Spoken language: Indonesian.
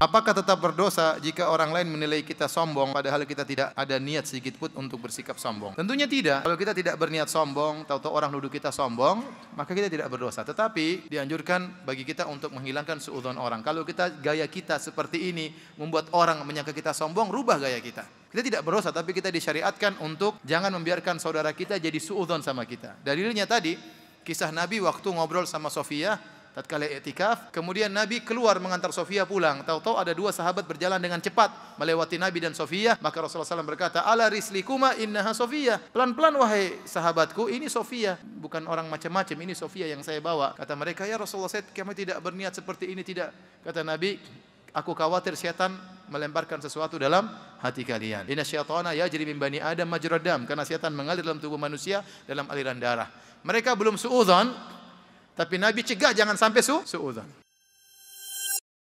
Apakah tetap berdosa jika orang lain menilai kita sombong padahal kita tidak ada niat sedikit pun untuk bersikap sombong? Tentunya tidak. Kalau kita tidak berniat sombong, tahu-tahu orang nuduh kita sombong, maka kita tidak berdosa. Tetapi dianjurkan bagi kita untuk menghilangkan seudon orang. Kalau kita gaya kita seperti ini membuat orang menyangka kita sombong, rubah gaya kita. Kita tidak berdosa tapi kita disyariatkan untuk jangan membiarkan saudara kita jadi suudon sama kita. Dalilnya tadi kisah Nabi waktu ngobrol sama Sofia tatkala i'tikaf, kemudian Nabi keluar mengantar Sofia pulang. Tahu-tahu ada dua sahabat berjalan dengan cepat melewati Nabi dan Sofia, maka Rasulullah SAW berkata, "Ala rislikuma innaha Sofia." Pelan-pelan wahai sahabatku, ini Sofia, bukan orang macam-macam, ini Sofia yang saya bawa. Kata mereka, "Ya Rasulullah, saya kami tidak berniat seperti ini tidak." Kata Nabi, "Aku khawatir setan melemparkan sesuatu dalam hati kalian. Inna syaitana ya, jadi mimbani Adam majradam. Karena setan mengalir dalam tubuh manusia dalam aliran darah. Mereka belum suudhan, tapi Nabi cegah jangan sampai su suudzon.